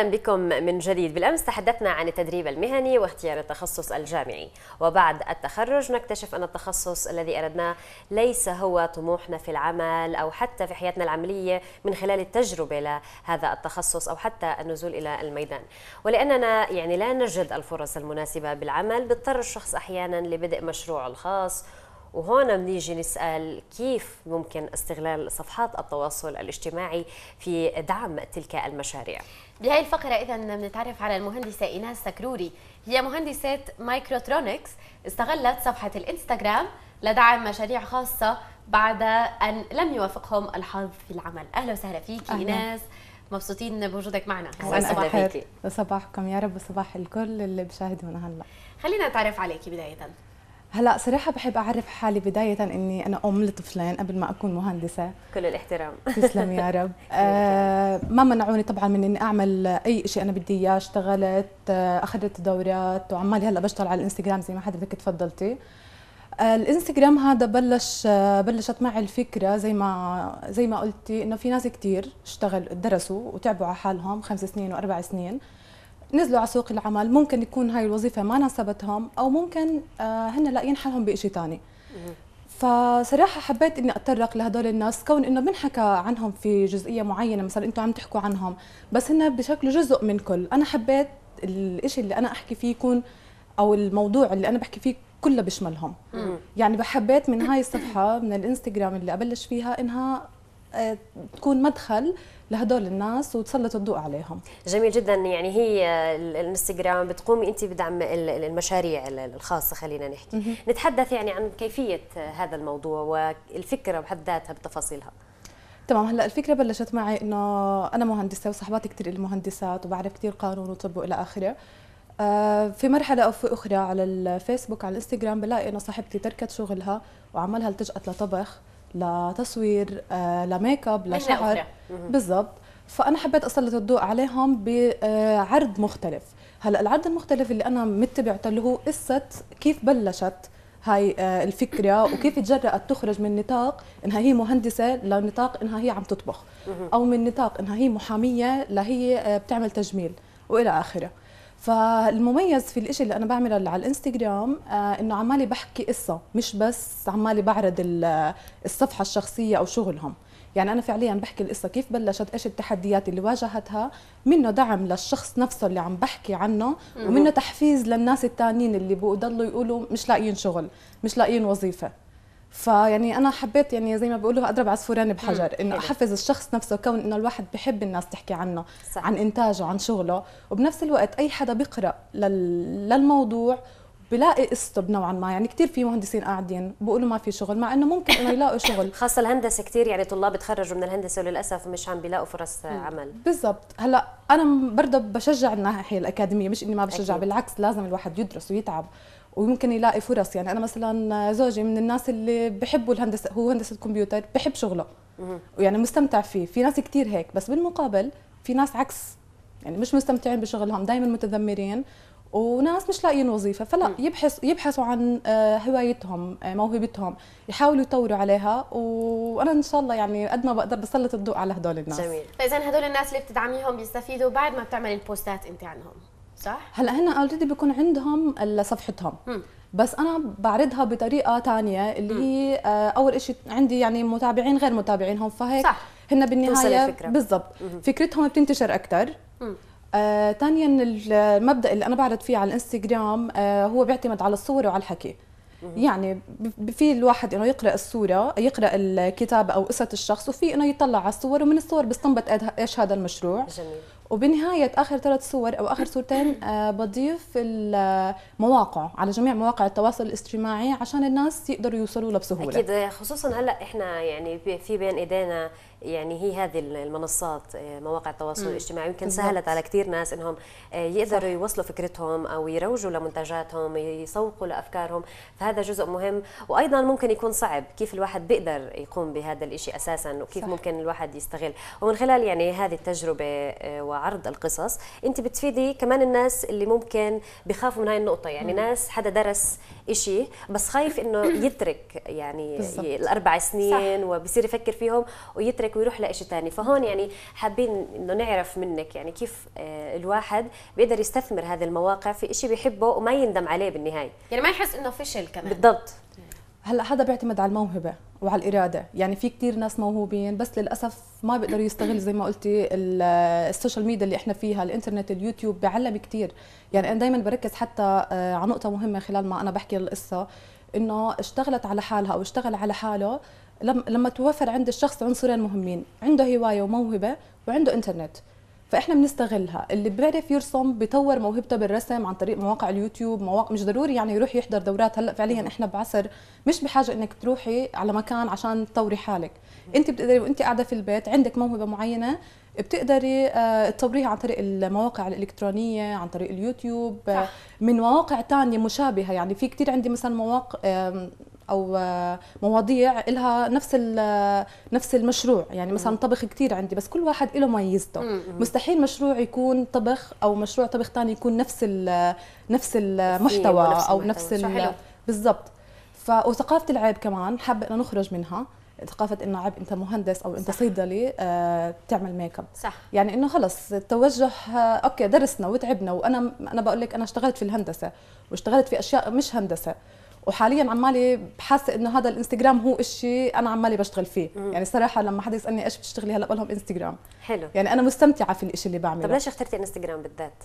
اهلا بكم من جديد بالامس تحدثنا عن التدريب المهني واختيار التخصص الجامعي وبعد التخرج نكتشف ان التخصص الذي اردناه ليس هو طموحنا في العمل او حتى في حياتنا العمليه من خلال التجربه لهذا التخصص او حتى النزول الى الميدان ولاننا يعني لا نجد الفرص المناسبه بالعمل بيضطر الشخص احيانا لبدء مشروعه الخاص وهون بنيجي نسأل كيف ممكن استغلال صفحات التواصل الاجتماعي في دعم تلك المشاريع بهاي الفقرة إذا بنتعرف على المهندسة إيناس سكروري هي مهندسة مايكروترونكس استغلت صفحة الإنستغرام لدعم مشاريع خاصة بعد أن لم يوافقهم الحظ في العمل أهلا وسهلا فيك أهلا. إيناس مبسوطين بوجودك معنا صباح صباحكم يا رب وصباح الكل اللي بشاهدونا هلا خلينا نتعرف عليكي بداية هلا صراحة بحب أعرف حالي بداية إني أنا أم لطفلين قبل ما أكون مهندسة كل الاحترام تسلم يا رب آه ما منعوني طبعا من إني أعمل أي شيء أنا بدي إياه اشتغلت آه، أخذت دورات وعمالي هلا بشتغل على الإنستغرام زي ما حضرتك تفضلتي آه، الانستغرام هذا بلش آه، بلشت معي الفكره زي ما زي ما قلتي انه في ناس كثير اشتغل درسوا وتعبوا على حالهم خمس سنين واربع سنين نزلوا على سوق العمل ممكن يكون هاي الوظيفه ما ناسبتهم او ممكن آه، هن لاقيين حالهم بشيء ثاني فصراحة حبيت إني أتطرق لهدول الناس كون إنه بنحكى عنهم في جزئية معينة مثلا أنتم عم تحكوا عنهم بس هن بشكل جزء من كل أنا حبيت الإشي اللي أنا أحكي فيه يكون أو الموضوع اللي أنا بحكي فيه كله بشملهم يعني بحبيت من هاي الصفحة من الانستغرام اللي أبلش فيها إنها تكون مدخل لهدول الناس وتسلط الضوء عليهم جميل جدا يعني هي الانستغرام بتقومي انت بدعم المشاريع الخاصه خلينا نحكي مه. نتحدث يعني عن كيفيه هذا الموضوع والفكره بحد ذاتها بتفاصيلها تمام هلا الفكره بلشت معي انه انا مهندسه وصاحباتي كثير المهندسات وبعرف كثير قانون وطب والى اخره آه، في مرحلة أو في أخرى على الفيسبوك على الإنستغرام بلاقي إنه صاحبتي تركت شغلها وعملها التجأت لطبخ لتصوير لميك اب لشعر بالضبط فانا حبيت اسلط الضوء عليهم بعرض آه، مختلف هلا العرض المختلف اللي انا متبعته اللي هو قصه كيف بلشت هاي آه، الفكره وكيف تجرأت تخرج من نطاق انها هي مهندسه لنطاق انها هي عم تطبخ او من نطاق انها هي محاميه لهي آه، بتعمل تجميل والى اخره فالمميز في الإشي اللي أنا بعمله على الإنستغرام آه إنه عمالي بحكي قصة مش بس عمالي بعرض الصفحة الشخصية أو شغلهم يعني أنا فعليا بحكي القصة كيف بلشت إيش التحديات اللي واجهتها منه دعم للشخص نفسه اللي عم بحكي عنه ومنه تحفيز للناس التانيين اللي بضلوا يقولوا مش لاقيين شغل مش لاقيين وظيفة فيعني انا حبيت يعني زي ما بيقولوا اضرب عصفورين بحجر انه احفز الشخص نفسه كون انه الواحد بحب الناس تحكي عنه صح. عن انتاجه عن شغله وبنفس الوقت اي حدا بيقرا للموضوع بلاقي قصته نوعا ما يعني كثير في مهندسين قاعدين بيقولوا ما في شغل مع انه ممكن انه يلاقوا شغل خاصه الهندسه كثير يعني طلاب تخرجوا من الهندسه وللاسف مش عم بيلاقوا فرص عمل بالضبط هلا انا برضه بشجع الناحيه الاكاديميه مش اني ما بشجع أكيد. بالعكس لازم الواحد يدرس ويتعب ويمكن يلاقي فرص يعني انا مثلا زوجي من الناس اللي بحبوا الهندسه هو هندسه كمبيوتر بحب شغله ويعني مستمتع فيه في ناس كثير هيك بس بالمقابل في ناس عكس يعني مش مستمتعين بشغلهم دائما متذمرين وناس مش لاقيين وظيفه فلا يبحث يبحثوا عن آه، هوايتهم آه، موهبتهم يحاولوا يطوروا عليها وانا ان شاء الله يعني قد ما بقدر بسلط الضوء على هدول الناس جميل فاذا هدول الناس اللي بتدعميهم بيستفيدوا بعد ما بتعملي البوستات انت عنهم صح هلا هن اوريدي بيكون عندهم صفحتهم بس انا بعرضها بطريقه تانية اللي هي آه، اول شيء عندي يعني متابعين غير متابعينهم فهيك صح. هن بالنهايه بالضبط فكرتهم بتنتشر اكثر آه ثانيا المبدا اللي انا بعرض فيه على الانستغرام آه هو بيعتمد على الصور وعلى الحكي يعني في الواحد انه يقرا الصوره يقرا الكتاب او قصه الشخص وفي انه يطلع على الصور ومن الصور بيستنبط ايش هذا المشروع جميل. وبنهاية آخر ثلاث صور أو آخر صورتين آه، بضيف المواقع على جميع مواقع التواصل الاجتماعي عشان الناس يقدروا يوصلوا له بسهولة أكيد خصوصا هلأ إحنا يعني في بين إيدينا يعني هي هذه المنصات آه، مواقع التواصل الاجتماعي يمكن سهلت على كثير ناس انهم آه، يقدروا صح. يوصلوا فكرتهم او يروجوا لمنتجاتهم يسوقوا لافكارهم فهذا جزء مهم وايضا ممكن يكون صعب كيف الواحد بيقدر يقوم بهذا الشيء اساسا وكيف صح. ممكن الواحد يستغل ومن خلال يعني هذه التجربه آه، وعرض القصص انت بتفيدي كمان الناس اللي ممكن بخافوا من هاي النقطه يعني م. ناس حدا درس شيء بس خايف إنه يترك يعني الأربع سنين صح. وبصير يفكر فيهم ويترك ويروح لشيء ثاني فهون يعني حابين إنه نعرف منك يعني كيف آه، الواحد بيقدر يستثمر هذه المواقع في شيء بيحبه وما يندم عليه بالنهاية يعني ما يحس إنه فشل كمان بالضبط يعني هلا هذا بيعتمد على الموهبه وعلى الاراده يعني في كثير ناس موهوبين بس للاسف ما بيقدروا يستغلوا زي ما قلتي السوشيال ميديا اللي احنا فيها الانترنت اليوتيوب بيعلم كثير يعني انا دائما بركز حتى آه، على نقطه مهمه خلال ما انا بحكي القصه انه اشتغلت على حالها او اشتغل على حاله لما توفر عند الشخص عنصرين مهمين عنده هوايه وموهبه وعنده انترنت فاحنا بنستغلها اللي بيعرف يرسم بيطور موهبته بالرسم عن طريق مواقع اليوتيوب مواقع مش ضروري يعني يروح يحضر دورات هلا فعليا احنا بعصر مش بحاجه انك تروحي على مكان عشان تطوري حالك انت بتقدري وانت قاعده في البيت عندك موهبه معينه بتقدري آه، تطوريها عن طريق المواقع الالكترونيه عن طريق اليوتيوب صح. من مواقع تانية مشابهه يعني في كثير عندي مثلا مواقع او آه، مواضيع لها نفس آه، نفس المشروع يعني مثلا طبخ كثير عندي بس كل واحد له ميزته مستحيل مشروع يكون طبخ او مشروع طبخ ثاني يكون نفس ال آه، نفس المحتوى او نفس بالضبط وثقافه العيب كمان حابه انه نخرج منها ثقافة انه عيب انت مهندس او انت صح. صيدلي آه تعمل ميك اب صح يعني انه خلص التوجه آه اوكي درسنا وتعبنا وانا انا بقول لك انا اشتغلت في الهندسة واشتغلت في اشياء مش هندسة وحاليا عمالي بحس انه هذا الانستغرام هو إشي انا عمالي بشتغل فيه مم. يعني صراحه لما حدا يسالني ايش بتشتغلي هلا بقول لهم انستغرام حلو يعني انا مستمتعه في الإشي اللي بعمله طب ليش اخترتي انستغرام بالذات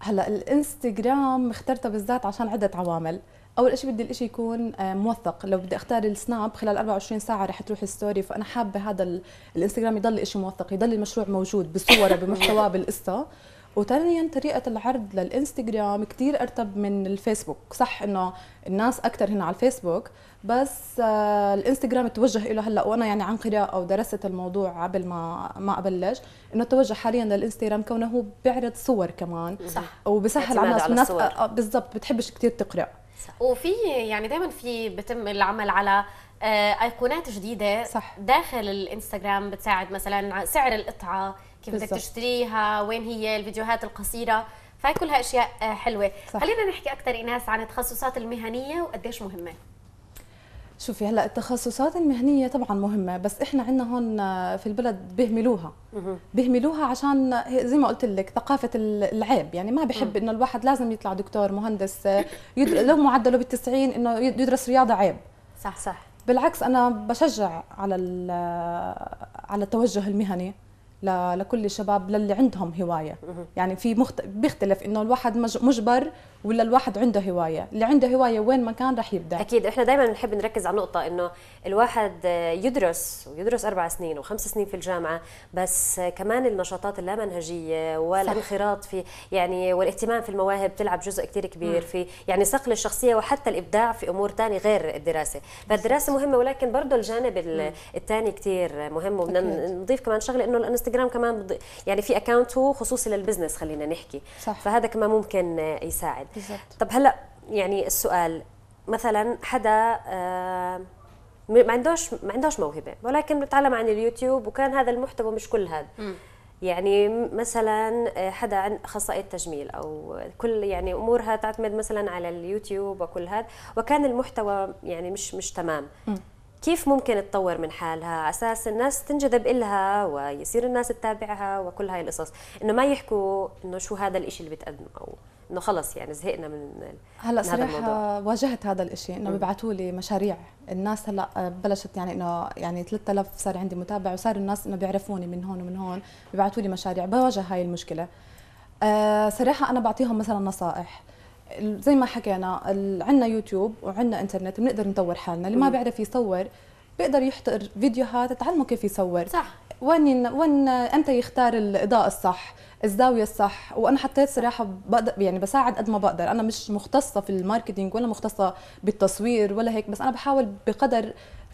هلا الانستغرام اخترته بالذات عشان عده عوامل اول شيء بدي الإشي يكون آه، موثق لو بدي اختار السناب خلال 24 ساعه رح تروح الستوري فانا حابه هذا الانستغرام يضل إشي موثق يضل المشروع موجود بصوره بمحتواه بالقصه وثانيا طريقه العرض للانستغرام كثير ارتب من الفيسبوك صح انه الناس اكثر هنا على الفيسبوك بس آه، الانستغرام توجه له هلا وانا يعني عن قراءه ودرست الموضوع قبل ما ما ابلش انه توجه حاليا للانستغرام كونه هو بيعرض صور كمان صح وبسهل على الناس آه، آه، بالضبط بتحبش كثير تقرا صح. وفي يعني دائما في بتم العمل على آه، ايقونات جديده صح. داخل الانستغرام بتساعد مثلا سعر القطعه كيف بدك تشتريها وين هي الفيديوهات القصيره فهي كلها اشياء آه، حلوه صح. خلينا نحكي اكثر ايناس عن التخصصات المهنيه وقديش مهمه شوفي هلا التخصصات المهنيه طبعا مهمه بس احنا عندنا هون آه، في البلد بيهملوها بيهملوها عشان زي ما قلت لك ثقافه العيب يعني ما بحب انه الواحد لازم يطلع دكتور مهندس لو معدله بال90 انه يدرس رياضه عيب صح صح بالعكس انا بشجع على على التوجه المهني لكل الشباب للي عندهم هوايه يعني في مخت... بيختلف انه الواحد مجبر ولا الواحد عنده هوايه اللي عنده هوايه وين ما كان راح يبدع اكيد احنا دائما نحب نركز على نقطه انه الواحد يدرس ويدرس اربع سنين وخمس سنين في الجامعه بس كمان النشاطات اللامنهجيه والانخراط في يعني والاهتمام في المواهب تلعب جزء كثير كبير في يعني صقل الشخصيه وحتى الابداع في امور ثانيه غير الدراسه فالدراسه مهمه ولكن برضه الجانب الثاني كثير مهم وبدنا نضيف كمان شغله انه الانستغرام كمان يعني في اكونت هو خصوصي للبزنس خلينا نحكي صح. فهذا كمان ممكن يساعد بالزبط. طب هلا يعني السؤال مثلا حدا آه، ما عندوش ما عندوش موهبه ولكن بتعلم عن اليوتيوب وكان هذا المحتوى مش كل هذا يعني مثلا آه، حدا عن اخصائي التجميل او كل يعني امورها تعتمد مثلا على اليوتيوب وكل هذا وكان المحتوى يعني مش مش تمام م. كيف ممكن تطور من حالها على اساس الناس تنجذب إلها ويصير الناس تتابعها وكل هاي القصص انه ما يحكوا انه شو هذا الإشي اللي بتقدمه او انه خلص يعني زهقنا من هلا من هذا الموضوع آه، واجهت هذا الشيء انه بيبعثوا لي مشاريع الناس هلا آه، بلشت يعني انه يعني 3000 صار عندي متابع وصار الناس انه بيعرفوني من هون ومن هون بيبعثوا لي مشاريع بواجه هاي المشكله أه صراحه انا بعطيهم مثلا نصائح زي ما حكينا عندنا يوتيوب وعندنا انترنت بنقدر نطور حالنا اللي ما بيعرف يصور بيقدر يحضر فيديوهات تعلمه كيف يصور صح وين وين امتى يختار الاضاءه الصح الزاويه الصح وانا حطيت صراحه بقدر يعني بساعد قد ما بقدر انا مش مختصه في الماركتينج ولا مختصه بالتصوير ولا هيك بس انا بحاول بقدر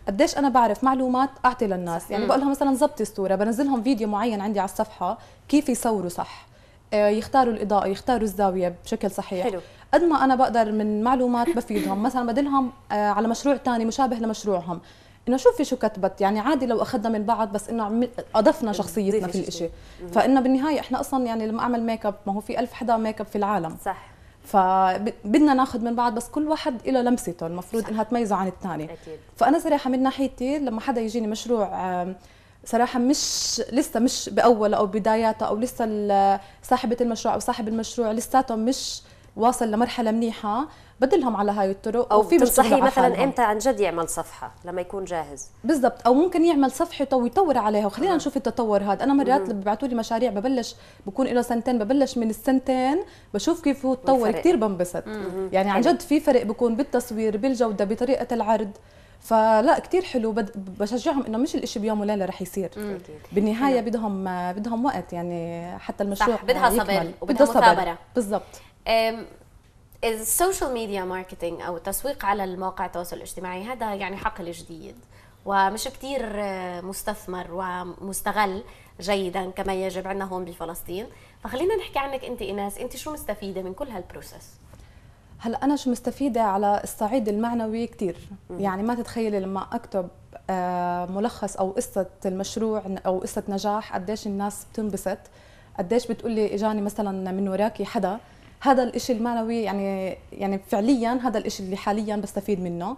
قديش انا بعرف معلومات اعطي للناس يعني بقول لهم مثلا ظبطي الصوره بنزلهم فيديو معين عندي على الصفحه كيف يصوروا صح آه، يختاروا الاضاءه يختاروا الزاويه بشكل صحيح حلو. قد ما انا بقدر من معلومات بفيدهم مثلا بدلهم آه، على مشروع ثاني مشابه لمشروعهم انه شوفي شو كتبت يعني عادي لو اخذنا من بعض بس انه اضفنا يعني شخصيتنا في الشيء فانه بالنهايه احنا اصلا يعني لما اعمل ميك اب ما هو في ألف حدا ميك اب في العالم صح فبدنا ناخذ من بعض بس كل واحد له لمسته المفروض صح. انها تميزه عن الثاني فانا صراحه من ناحيتي لما حدا يجيني مشروع صراحه مش لسه مش باوله او بداياته او لسه صاحبه المشروع او صاحب المشروع لساته مش واصل لمرحله منيحه بدلهم على هاي الطرق او في بتنصحي مثلا امتى عن جد يعمل صفحه لما يكون جاهز بالضبط او ممكن يعمل صفحته ويطور عليها وخلينا أه. نشوف التطور هذا انا مرات ببعثوا لي مشاريع ببلش بكون له سنتين ببلش من السنتين بشوف كيف هو تطور كثير بنبسط يعني عن جد في فرق بكون بالتصوير بالجوده بطريقه العرض فلا كثير حلو بشجعهم انه مش الإشي بيوم وليله رح يصير بالنهايه نعم. بدهم بدهم وقت يعني حتى المشروع صح بدها صبر وبدها مثابره بالضبط السوشيال ميديا ماركتينج او التسويق على المواقع التواصل الاجتماعي هذا يعني حقل جديد ومش كثير آه، مستثمر ومستغل جيدا كما يجب عندنا هون بفلسطين فخلينا نحكي عنك انت ايناس انت شو مستفيده من كل هالبروسس هلا انا شو مستفيده على الصعيد المعنوي كثير يعني ما تتخيلي لما اكتب آه، ملخص او قصه المشروع او قصه نجاح قديش الناس بتنبسط قديش بتقول لي اجاني مثلا من وراكي حدا هذا الإشي المعنوي يعني يعني فعليا هذا الإشي اللي حاليا بستفيد منه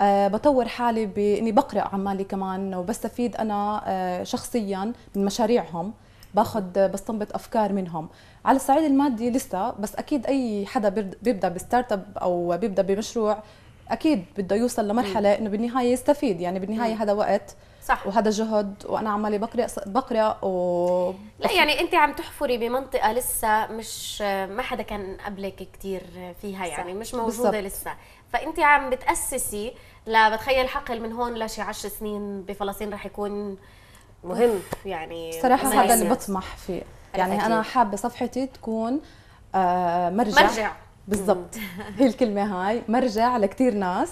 أه بطور حالي بإني بقرأ عمالي كمان وبستفيد أنا أه شخصيا من مشاريعهم باخذ بستنبط افكار منهم على الصعيد المادي لسه بس اكيد اي حدا بيبدا بستارت اب او بيبدا بمشروع اكيد بده يوصل لمرحله انه بالنهايه يستفيد يعني بالنهايه هذا وقت صح وهذا جهد وانا عمالي بقرا بقرا و لا يعني انت عم تحفري بمنطقه لسه مش ما حدا كان قبلك كثير فيها يعني صح. مش موجوده بالزبط. لسه فانت عم بتاسسي لا بتخيل حقل من هون لشي 10 سنين بفلسطين رح يكون مهم يعني صراحه هذا اللي بطمح فيه يعني انا حابه صفحتي تكون آه، مرجع, مرجع. بالضبط هي الكلمه هاي مرجع لكثير ناس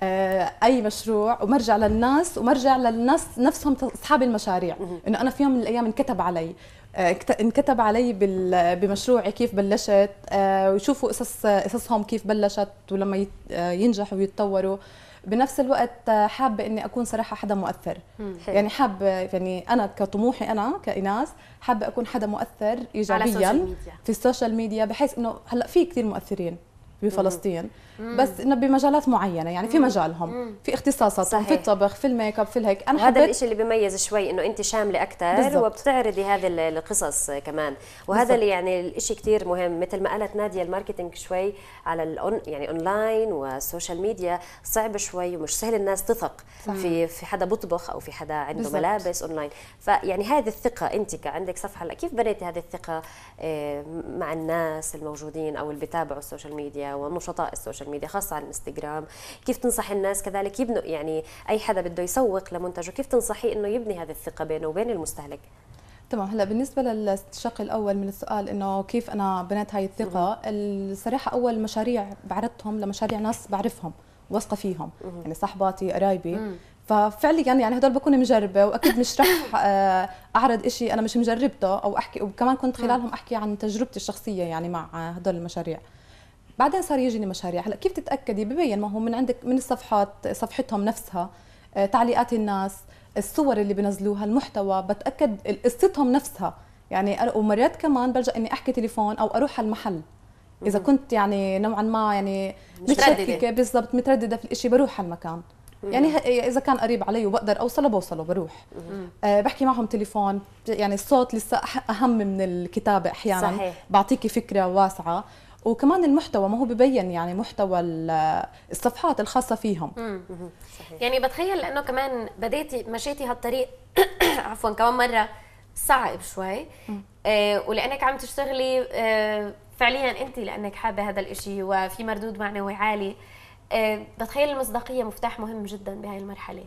آه، اي مشروع ومرجع للناس ومرجع للناس نفسهم اصحاب المشاريع انه انا في يوم من الايام انكتب علي آه، انكتب علي بمشروعي كيف بلشت آه، ويشوفوا قصص قصصهم كيف بلشت ولما ينجحوا ويتطوروا بنفس الوقت حابه اني اكون صراحه حدا مؤثر حلو. يعني حابه يعني انا كطموحي انا كايناس حابه اكون حدا مؤثر ايجابيا على السوشيال ميديا. في السوشيال ميديا بحيث انه هلا في كثير مؤثرين بفلسطين بس انه بمجالات معينه يعني في مجالهم في اختصاصات في الطبخ في الميك اب في الهيك انا هذا الشيء اللي بيميز شوي انه انت شامله اكثر وبتعرضي هذه القصص كمان وهذا اللي يعني الشيء كثير مهم مثل ما قالت ناديه الماركتينج شوي على الأون يعني اونلاين والسوشيال ميديا صعب شوي ومش سهل الناس تثق في في حدا بطبخ او في حدا عنده بالزبط. ملابس اونلاين فيعني هذه الثقه انت كعندك صفحه كيف بنيتي هذه الثقه آه، مع الناس الموجودين او اللي بيتابعوا السوشيال ميديا ونشطاء السوشيال ميديا خاصه على الانستغرام كيف تنصح الناس كذلك يبنوا يعني اي حدا بده يسوق لمنتجه كيف تنصحي انه يبني هذه الثقه بينه وبين المستهلك تمام هلا بالنسبه للشق الاول من السؤال انه كيف انا بنيت هاي الثقه الصراحه اول مشاريع بعرضتهم لمشاريع ناس بعرفهم واثقه فيهم يعني مم. يعني صحباتي قرايبي ففعليا يعني, يعني هدول بكون مجربه واكيد مش رح آه، اعرض إشي انا مش مجربته او احكي وكمان كنت خلالهم احكي عن تجربتي الشخصيه يعني مع هدول المشاريع بعدين صار يجيني مشاريع هلا كيف تتاكدي ببين ما هو من عندك من الصفحات صفحتهم نفسها آه، تعليقات الناس الصور اللي بنزلوها المحتوى بتاكد قصتهم نفسها يعني ومرات كمان بلجا اني احكي تليفون او اروح على المحل اذا كنت يعني نوعا ما يعني متشككه بالضبط متردده في الشيء بروح على المكان يعني إيه، اذا كان قريب علي وبقدر اوصله بوصله بروح أه بحكي معهم تليفون يعني الصوت لسه اهم من الكتابه احيانا صحيح. بعطيكي فكره واسعه وكمان المحتوى ما هو ببين يعني محتوى الصفحات الخاصه فيهم صحيح. يعني بتخيل لانه كمان بديتي مشيتي هالطريق عفوا كمان مره صعب شوي آه، ولانك عم تشتغلي آه، فعليا انت لانك حابه هذا الشيء وفي مردود معنوي عالي آه، بتخيل المصداقيه مفتاح مهم جدا بهاي المرحله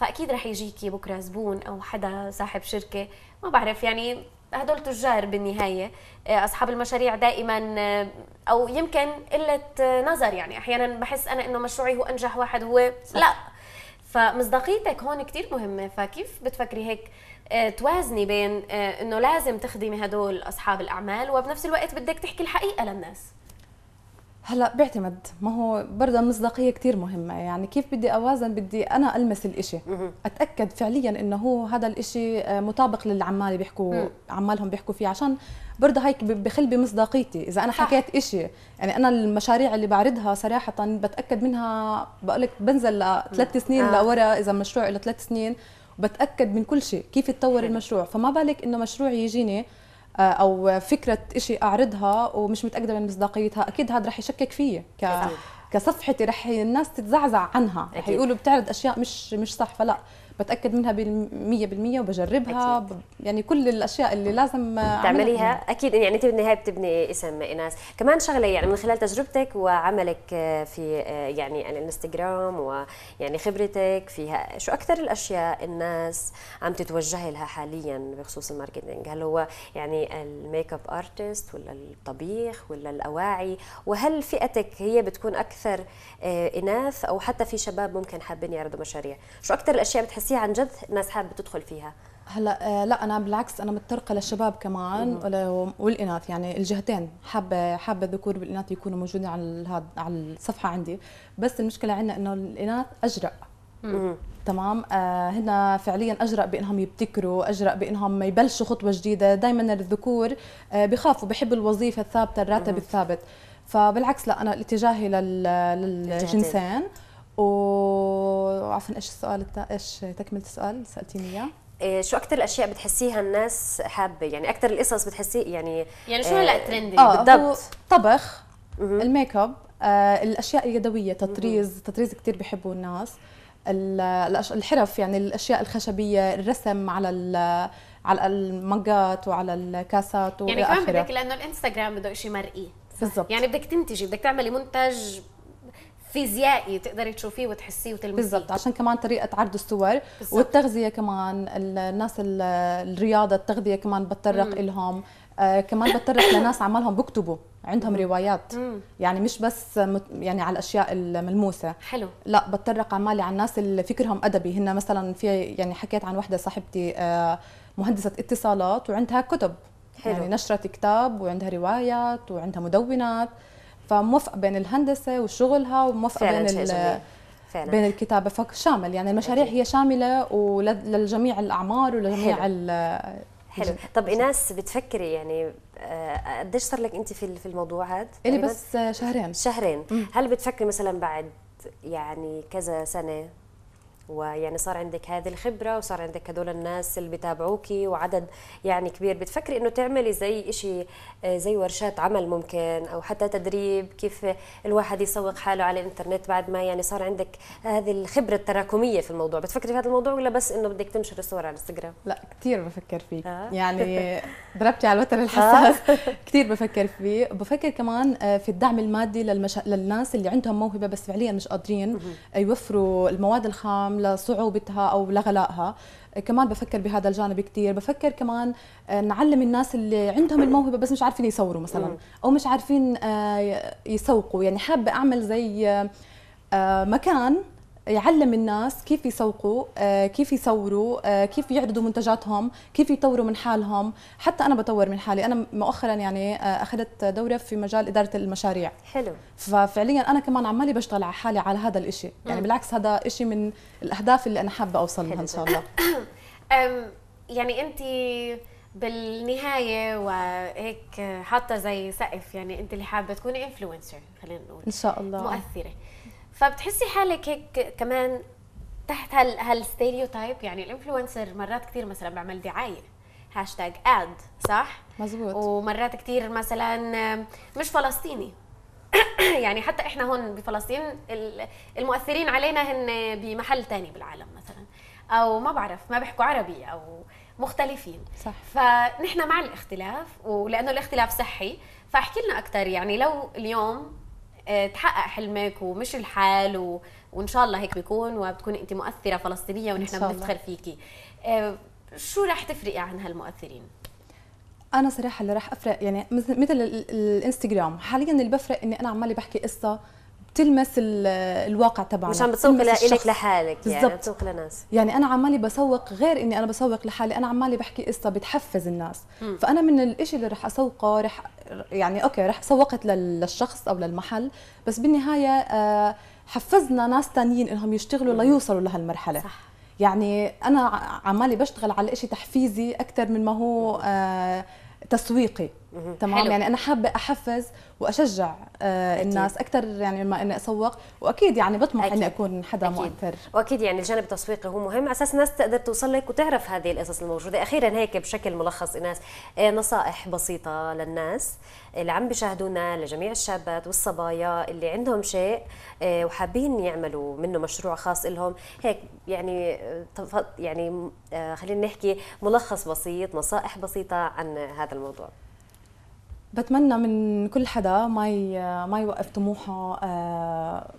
فاكيد رح يجيكي بكره زبون او حدا صاحب شركه ما بعرف يعني هدول تجار بالنهايه آه، اصحاب المشاريع دائما آه، او يمكن قله آه، نظر يعني احيانا بحس انا انه مشروعي هو انجح واحد هو صح. لا فمصداقيتك هون كثير مهمه فكيف بتفكري هيك توازني بين انه لازم تخدمي هدول اصحاب الاعمال وبنفس الوقت بدك تحكي الحقيقه للناس هلا بيعتمد ما هو برضه المصداقيه كثير مهمه يعني كيف بدي اوازن بدي انا المس الإشي اتاكد فعليا انه هو هذا الإشي آه، مطابق للي بيحكوا عمالهم بيحكوا فيه عشان برضه هيك بخل بمصداقيتي اذا انا حكيت إشي يعني انا المشاريع اللي بعرضها صراحه بتاكد منها بقول لك بنزل لثلاث سنين آه. لورا اذا مشروع له ثلاث سنين بتاكد من كل شيء كيف تطور المشروع فما بالك انه مشروع يجيني آه، او فكره شيء اعرضها ومش متاكده من مصداقيتها اكيد هذا رح يشكك فيا ك كصفحتي رح الناس تتزعزع عنها رح يقولوا بتعرض اشياء مش مش صح فلا بتاكد منها بالمية بالمية وبجربها أكيد. يعني كل الاشياء اللي لازم تعمليها اكيد يعني انت بالنهايه بتبني اسم ايناس كمان شغله يعني من خلال تجربتك وعملك آه، في آه، يعني الانستغرام ويعني خبرتك فيها شو اكثر الاشياء الناس عم تتوجه لها حاليا بخصوص الماركتينج هل هو يعني الميك اب ارتست ولا الطبيخ ولا الاواعي وهل فئتك هي بتكون اكثر آه، اناث او حتى في شباب ممكن حابين يعرضوا مشاريع شو اكثر الاشياء بتحس بتحسي عن جد ناس حابه تدخل فيها هلا آه، لا انا بالعكس انا متطرقه للشباب كمان والاناث يعني الجهتين حابه حابه الذكور والاناث يكونوا موجودين على هذا على الصفحه عندي بس المشكله عندنا انه الاناث اجرأ تمام آه، هنا فعليا اجرأ بانهم يبتكروا اجرأ بانهم يبلشوا خطوه جديده دائما الذكور آه، بخافوا بحبوا الوظيفه الثابته الراتب الثابت فبالعكس لا انا اتجاهي للجنسين وعفوا ايش السؤال التا... ايش تكمله السؤال اللي سالتيني اياه إيه، شو اكثر الاشياء بتحسيها الناس حابه يعني اكثر القصص بتحسيه يعني يعني شو هلا ترندي آه, آه، بالضبط طبخ الميك اب آه الاشياء اليدويه تطريز تطريز كثير بحبوا الناس الحرف يعني الاشياء الخشبيه الرسم على على المقات وعلى الكاسات والى يعني كمان بدك لانه الانستغرام بده شيء مرئي بالضبط يعني بدك تنتجي بدك تعملي منتج فيزيائي تقدري تشوفيه وتحسيه وتلمسيه بالضبط عشان كمان طريقه عرض الصور بالزبط. والتغذيه كمان الناس الرياضه التغذيه كمان بتطرق لهم آه كمان بتطرق لناس عمالهم بكتبوا عندهم مم. روايات مم. يعني مش بس مت... يعني على الاشياء الملموسه حلو لا بتطرق عمالي على الناس اللي فكرهم ادبي هن مثلا في يعني حكيت عن وحده صاحبتي آه مهندسه اتصالات وعندها كتب يعني حلو. يعني نشرت كتاب وعندها روايات وعندها مدونات فموفقه بين الهندسه وشغلها وموفقه بين فعلا. بين الكتابه فشامل يعني المشاريع هي شامله ولجميع الاعمار ولجميع حلو. حلو طب ايناس بتفكري يعني آه، قديش صار لك انت في في الموضوع هذا الي بس شهرين شهرين هل بتفكري مثلا بعد يعني كذا سنه ويعني صار عندك هذه الخبره وصار عندك هدول الناس اللي بتابعوك وعدد يعني كبير بتفكري انه تعملي زي شيء آه، زي ورشات عمل ممكن او حتى تدريب كيف الواحد يسوق حاله على الانترنت بعد ما يعني صار عندك هذه الخبره التراكميه في الموضوع بتفكري في هذا الموضوع ولا بس انه بدك تنشري صور على الانستغرام لا كثير بفكر فيه آه. يعني ضربتي على الوتر الحساس آه. كثير بفكر فيه بفكر كمان آه، في الدعم المادي للمشا... للناس اللي عندهم موهبه بس فعليا مش قادرين يوفروا المواد الخام لصعوبتها او لغلائها كمان بفكر بهذا الجانب كثير بفكر كمان آه، نعلم الناس اللي عندهم الموهبه بس مش عارفين يصوروا مثلا او مش عارفين آه، يسوقوا يعني حابه اعمل زي آه، مكان يعلم الناس كيف يسوقوا آه، كيف يصوروا آه، كيف يعرضوا منتجاتهم كيف يطوروا من حالهم حتى انا بطور من حالي انا مؤخرا يعني آه، اخذت دوره في مجال اداره المشاريع حلو ففعليا انا كمان عمالي بشتغل على حالي على هذا الشيء يعني بالعكس هذا شيء من الاهداف اللي انا حابه اوصل لها ان شاء الله يعني انت بالنهايه وهيك حاطه زي سقف يعني انت اللي حابه تكوني انفلونسر خلينا نقول ان شاء الله مؤثره فبتحسي حالك هيك كمان تحت هال هالستيريوتايب يعني الانفلونسر مرات كثير مثلا بعمل دعايه هاشتاج اد صح مزبوط ومرات كثير مثلا مش فلسطيني يعني حتى احنا هون بفلسطين المؤثرين علينا هن بمحل تاني بالعالم مثلا او ما بعرف ما بيحكوا عربي او مختلفين صح فنحن مع الاختلاف ولانه الاختلاف صحي فاحكي لنا اكثر يعني لو اليوم آه، تحقق حلمك ومش الحال و... وان شاء الله هيك بيكون وبتكون انت مؤثره فلسطينيه ونحن بنفتخر فيكي آه، شو رح تفرقي عن هالمؤثرين انا صراحه اللي راح افرق يعني مثل الانستغرام حاليا اللي بفرق اني انا عمالي بحكي قصه تلمس الواقع تبعنا مش عم بتسوق لك لحالك يعني بالزبط. بتسوق لناس يعني انا عمالي بسوق غير اني انا بسوق لحالي انا عمالي بحكي قصه بتحفز الناس م. فانا من الشيء اللي رح اسوقه رح يعني اوكي رح سوقت للشخص او للمحل بس بالنهايه آه، حفزنا ناس تانيين انهم يشتغلوا م. ليوصلوا لهالمرحله صح. يعني انا عمالي بشتغل على شيء تحفيزي اكثر من ما هو آه، تسويقي تمام حلو. يعني انا حابه احفز واشجع آه، أكيد. الناس اكثر يعني ما اني اسوق واكيد يعني بطمح أكيد. اني اكون حدا أكيد. مؤثر واكيد يعني الجانب التسويقي هو مهم اساس الناس تقدر توصل لك وتعرف هذه القصص الموجوده اخيرا هيك بشكل ملخص ايناس آه، نصائح بسيطه للناس اللي عم بيشاهدونا لجميع الشابات والصبايا اللي عندهم شيء آه، وحابين يعملوا منه مشروع خاص لهم هيك يعني يعني خلينا نحكي ملخص بسيط نصائح بسيطه عن هذا الموضوع بتمنى من كل حدا ما ما يوقف طموحه آه،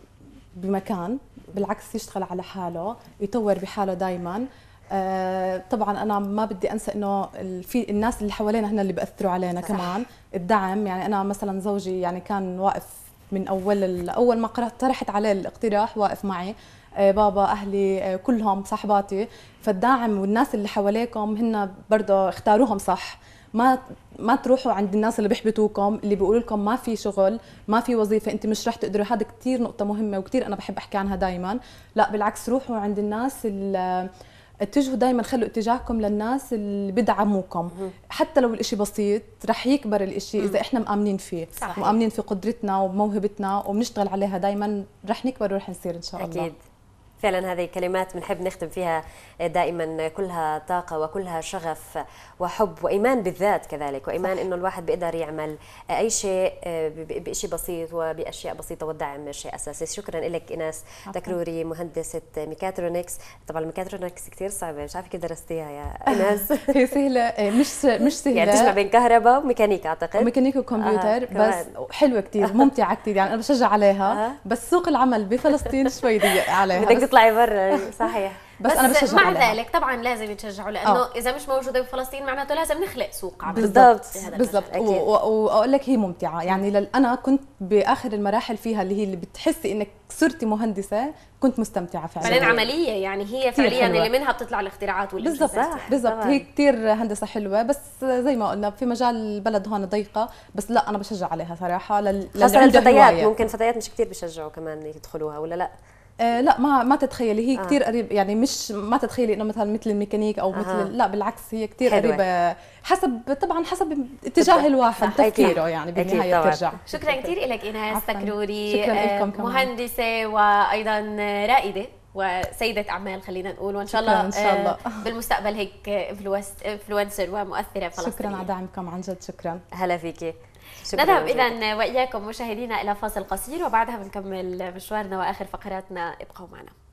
بمكان بالعكس يشتغل على حاله يطور بحاله دائما آه، طبعا انا ما بدي انسى انه في الناس اللي حوالينا هن اللي بياثروا علينا صح. كمان الدعم يعني انا مثلا زوجي يعني كان واقف من اول اول ما طرحت عليه الاقتراح واقف معي آه، بابا اهلي كلهم صاحباتي فالداعم والناس اللي حواليكم هن برضه اختاروهم صح ما ما تروحوا عند الناس اللي بيحبطوكم اللي بيقولوا لكم ما في شغل ما في وظيفه انت مش رح تقدروا هذا كثير نقطه مهمه وكثير انا بحب احكي عنها دائما لا بالعكس روحوا عند الناس اللي اتجهوا دائما خلوا اتجاهكم للناس اللي بدعموكم حتى لو الإشي بسيط رح يكبر الإشي اذا احنا مآمنين فيه صحيح. ومآمنين في قدرتنا وموهبتنا وبنشتغل عليها دائما رح نكبر ورح نصير ان شاء الله اكيد فعلا هذه كلمات بنحب نختم فيها دائما كلها طاقه وكلها شغف وحب وايمان بالذات كذلك وايمان انه الواحد بيقدر يعمل اي شيء آه، بشيء بسيط وباشياء بسيطه والدعم شيء اساسي شكرا لك ايناس تكروري مهندسه ميكاترونكس طبعا الميكاترونكس كثير صعبه مش عارفه كيف درستيها يا ايناس هي سهله آه، مش مش يعني سهله يعني تجمع بين كهرباء وميكانيكا اعتقد ميكانيكا وكمبيوتر آه بس حلوه كثير ممتعه كثير يعني انا بشجع عليها آه. بس سوق العمل بفلسطين شوي ضيق عليها تطلعي برا صحيح بس, بس انا بشجع مع ذلك طبعا لازم يتشجعوا لانه أوه. اذا مش موجوده بفلسطين معناته لازم نخلق سوق عمل بالضبط بالضبط واقول لك هي ممتعه يعني انا كنت باخر المراحل فيها اللي هي اللي بتحسي انك صرتي مهندسه كنت مستمتعه فعلا فعلا عمليه يعني هي فعليا اللي منها بتطلع الاختراعات بالضبط بالضبط هي كثير هندسه حلوه بس زي ما قلنا في مجال البلد هون ضيقه بس لا انا بشجع عليها صراحه لل... خاصه الفتيات ممكن فتيات مش كثير بشجعوا كمان يدخلوها ولا لا آه لا ما ما تتخيلي هي آه. كثير قريب يعني مش ما تتخيلي انه مثلا مثل الميكانيك او آه. مثل لا بالعكس هي كثير قريبه حسب طبعا حسب اتجاه الواحد تفكيره يعني بالنهايه بترجع شكرا كثير لك ايناس تكروري مهندسه وايضا رائده وسيدة أعمال خلينا نقول وإن شاء الله إن شاء آه، الله بالمستقبل هيك انفلونسر ومؤثرة فلسطينية شكرا على دعمكم عن جد شكرا هلا فيكي نذهب اذا واياكم مشاهدينا الى فاصل قصير وبعدها بنكمل مشوارنا واخر فقراتنا ابقوا معنا